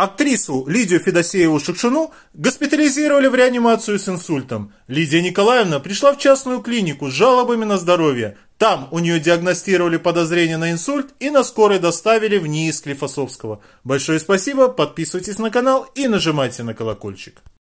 Актрису Лидию Федосееву Шукшину госпитализировали в реанимацию с инсультом. Лидия Николаевна пришла в частную клинику с жалобами на здоровье. Там у нее диагностировали подозрение на инсульт и на скорой доставили в НИИ Склифосовского. Большое спасибо, подписывайтесь на канал и нажимайте на колокольчик.